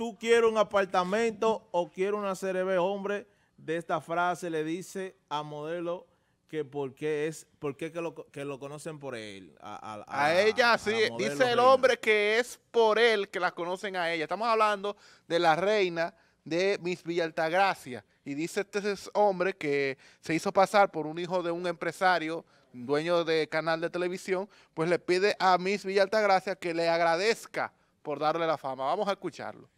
tú quieres un apartamento o quieres una CRB, hombre, de esta frase le dice a modelo que por es, por que lo, conocen por él. A, ella sí, dice el hombre que es por él que la conocen a ella. Estamos hablando de la reina de Miss Villa Altagracia. Y dice este hombre que se hizo pasar por un hijo de un empresario, dueño de canal de televisión, pues le pide a Miss Villa Altagracia que le agradezca por darle la fama. Vamos a escucharlo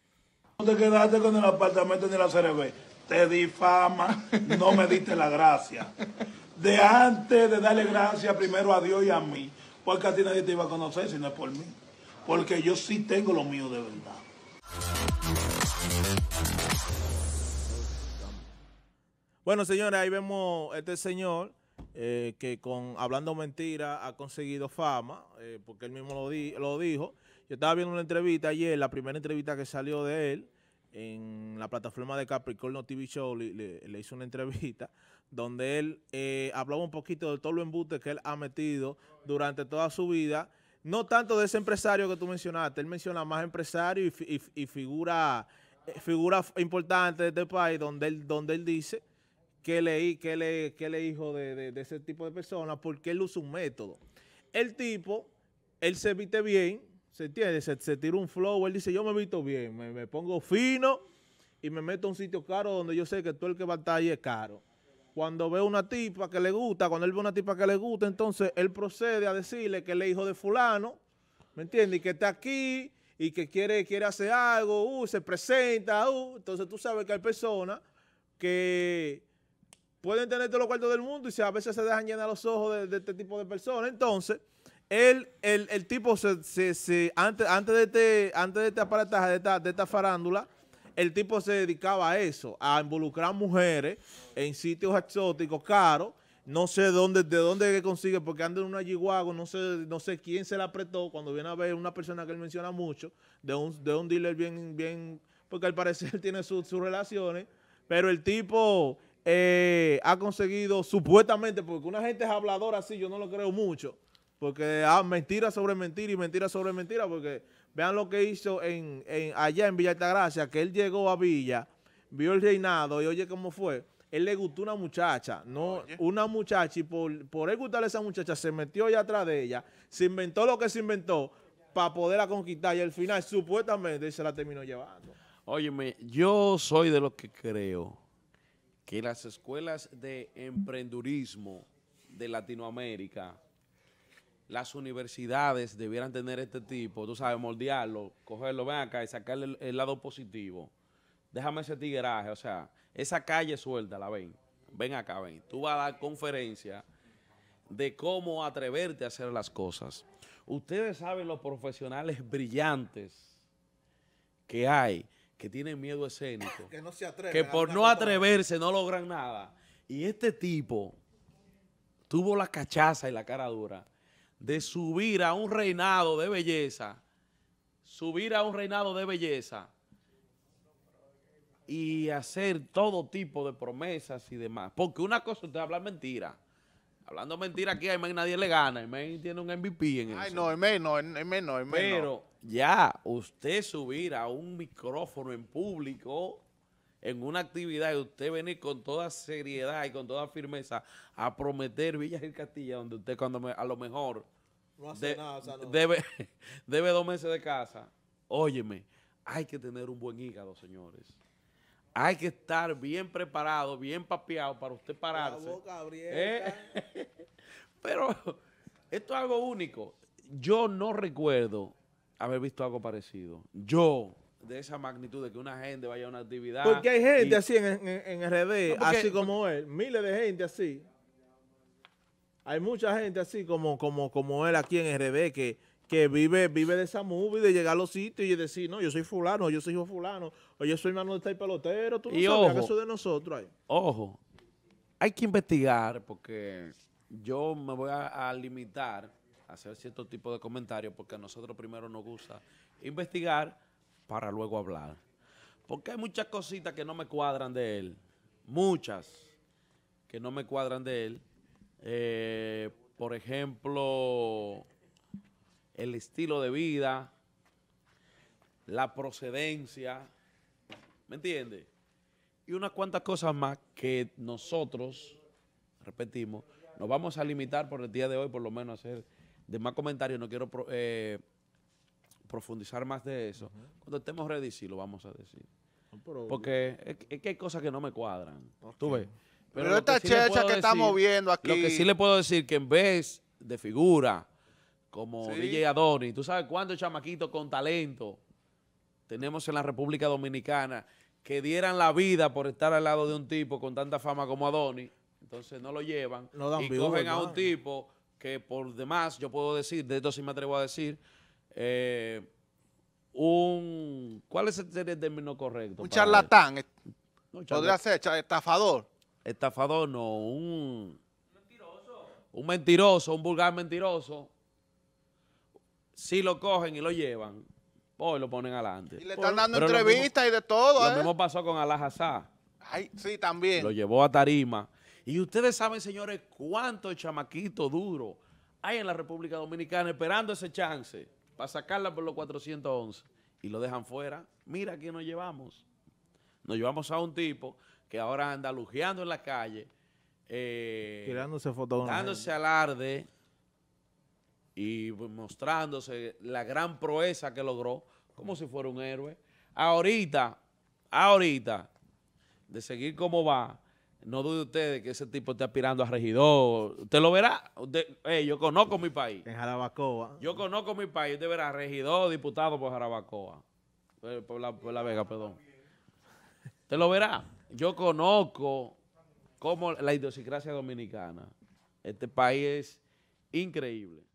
te quedaste con el apartamento ni la CRB. Te di fama no me diste la gracia. De antes de darle gracias primero a Dios y a mí, porque a ti nadie te iba a conocer si no es por mí. Porque yo sí tengo lo mío de verdad. Bueno, señores, ahí vemos este señor eh, que con Hablando Mentira ha conseguido fama, eh, porque él mismo lo dijo. Yo estaba viendo una entrevista ayer, la primera entrevista que salió de él, en la plataforma de Capricornio TV Show le, hizo una entrevista donde él eh, hablaba un poquito de todo lo embute que él ha metido durante toda su vida. No tanto de ese empresario que tú mencionaste, él menciona más empresario y, y, y figura, eh, figura importante de este país donde él, donde él dice que leí, que le, que le hijo de, de ese tipo de personas porque él usa un método. El tipo, él se viste bien, ¿Se entiende? Se, tira un flow. Él dice, yo me visto bien, me, pongo fino y me meto a un sitio caro donde yo sé que todo el que va a estar ahí es caro. Cuando ve una tipa que le gusta, cuando él ve una tipa que le gusta, entonces él procede a decirle que él es hijo de fulano, ¿me entiende? Y que está aquí y que quiere, quiere hacer algo, uh, se presenta, uh, entonces tú sabes que hay personas que pueden tener todos los cuartos del mundo y a veces se dejan llenar los ojos de, de este tipo de personas. Entonces, el, el tipo, se, antes, antes de este, antes de este aparataje, de esta, farándula, el tipo se dedicaba a eso, a involucrar mujeres en sitios exóticos caros. No sé dónde, de dónde consigue, porque anda en una yiguago, no sé, no sé quién se la apretó cuando viene a ver una persona que él menciona mucho, de un, de un dealer bien, bien, porque al parecer tiene sus relaciones, pero el tipo eh, ha conseguido supuestamente, porque una gente es habladora así, yo no lo creo mucho, porque ah, mentira sobre mentira y mentira sobre mentira, porque vean lo que hizo en, allá en Villa Altagracia, que él llegó a Villa, vio el reinado y oye cómo fue. Él le gustó una muchacha, no una muchacha, y por, por él gustarle a esa muchacha, se metió allá atrás de ella, se inventó lo que se inventó para poderla conquistar y al final supuestamente se la terminó llevando. Óyeme, yo soy de los que creo que las escuelas de emprendurismo de Latinoamérica las universidades debieran tener este tipo, tú sabes, moldearlo, cogerlo, ven acá y sacarle el, lado positivo. Déjame ese tigueraje, o sea, esa calle suelta, la ven. Ven acá, ven. Tú vas a dar conferencia de cómo atreverte a hacer las cosas. Ustedes saben los profesionales brillantes que hay, que tienen miedo escénico, que por no atreverse no logran nada. Y este tipo tuvo la cachaza y la cara dura de subir a un reinado de belleza, subir a un reinado de belleza y hacer todo tipo de promesas y demás. Porque una cosa usted habla mentira. Hablando mentira aquí a nadie le gana. tiene un MVP en eso. Ay, no, Emen no, Emen no, Emen Pero ya, usted subir a un micrófono en público en una actividad y usted venir con toda seriedad y con toda firmeza a prometer Villas y Castilla, donde usted cuando a lo mejor debe, debe dos meses de casa, óyeme, hay que tener un buen hígado, señores. Hay que estar bien preparado, bien papeado para usted pararse. Pero esto es algo único. Yo no recuerdo haber visto algo parecido. Yo, de esa magnitud, de que una gente vaya a una actividad. Porque hay gente así en, en, RD, así como él, miles de gente así. Hay mucha gente así como, como, como él aquí en RD que, que vive, vive de esa movie, de llegar a los sitios y decir, no, yo soy fulano, yo soy hijo fulano, o yo soy hermano de este pelotero, tú no y sabes ojo, eso de nosotros. Ahí. Ojo, hay que investigar porque yo me voy a, a limitar a hacer cierto tipo de comentarios porque a nosotros primero nos gusta investigar para luego hablar. Porque hay muchas cositas que no me cuadran de él. Muchas que no me cuadran de él. Eh, por ejemplo, el estilo de vida, la procedencia, ¿me entiende? Y unas cuantas cosas más que nosotros, repetimos, nos vamos a limitar por el día de hoy, por lo menos a hacer de más comentarios. No quiero eh, profundizar más de eso. Cuando estemos ready, sí lo vamos a decir. Porque es, que hay cosas que no me cuadran. Tú ves. Pero, esta que estamos viendo aquí. Lo que sí le puedo decir que en vez de figura como DJ Adoni tú sabes cuántos chamaquitos con talento tenemos en la República Dominicana que dieran la vida por estar al lado de un tipo con tanta fama como Adonis, entonces no lo llevan no dan y cogen a un tipo que por demás, yo puedo decir, de esto sí me atrevo a decir, eh, un... ¿Cuál es el término correcto? Un charlatán. Eh, podría ser estafador. Estafador, no. Un mentiroso. Un mentiroso, un vulgar mentiroso. Si lo cogen y lo llevan, Pues lo ponen adelante. Y le están dando entrevistas y de todo. Lo ¿eh? mismo pasó con Alajazá. Ay, también. Lo llevó a Tarima. Y ustedes saben, señores, Cuánto chamaquito duro hay en la República Dominicana esperando ese chance a sacarla por los 411 y lo dejan fuera. Mira que nos llevamos. Nos llevamos a un tipo que ahora anda lujeando en la calle, eh, tirándose fotos, dándose alarde y mostrándose la gran proeza que logró, como si fuera un héroe. Ahorita, ahorita, de seguir como va, no dude usted de que ese tipo esté aspirando a regidor. Usted lo verá. yo conozco mi país. En Jarabacoa. Yo conozco mi país. Usted verá regidor, diputado por Jarabacoa. Eh, por la, Vega, perdón. Usted lo verá. Yo conozco cómo la idiosincrasia dominicana. Este país es increíble.